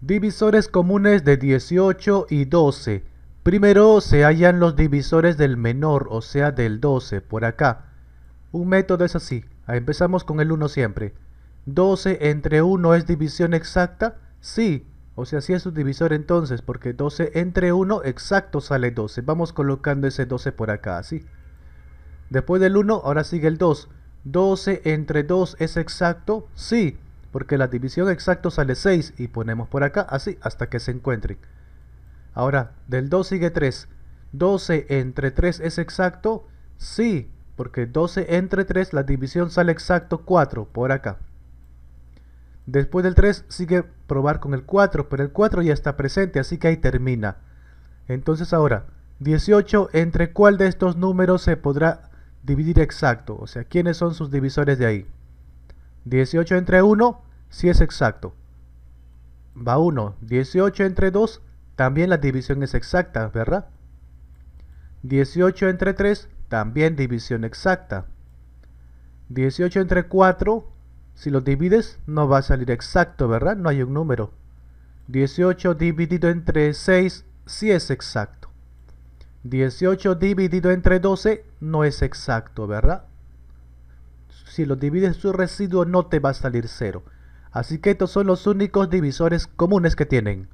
Divisores comunes de 18 y 12. Primero se hallan los divisores del menor, o sea del 12, por acá. Un método es así, ah, empezamos con el 1 siempre. 12 entre 1 es división exacta, sí, o sea, sí es un divisor entonces, porque 12 entre 1 exacto sale 12. Vamos colocando ese 12 por acá, así. Después del 1, ahora sigue el 2. 12 entre 2 es exacto, sí porque la división exacta sale 6 y ponemos por acá así hasta que se encuentren. Ahora, del 2 sigue 3. 12 entre 3 es exacto, sí, porque 12 entre 3 la división sale exacto 4 por acá. Después del 3 sigue probar con el 4, pero el 4 ya está presente, así que ahí termina. Entonces ahora, 18 entre cuál de estos números se podrá dividir exacto, o sea, quiénes son sus divisores de ahí. 18 entre 1, sí es exacto. Va 1. 18 entre 2, también la división es exacta, ¿verdad? 18 entre 3, también división exacta. 18 entre 4, si lo divides no va a salir exacto, ¿verdad? No hay un número. 18 dividido entre 6, sí es exacto. 18 dividido entre 12 no es exacto, ¿verdad? si lo divides su residuo no te va a salir cero. Así que estos son los únicos divisores comunes que tienen.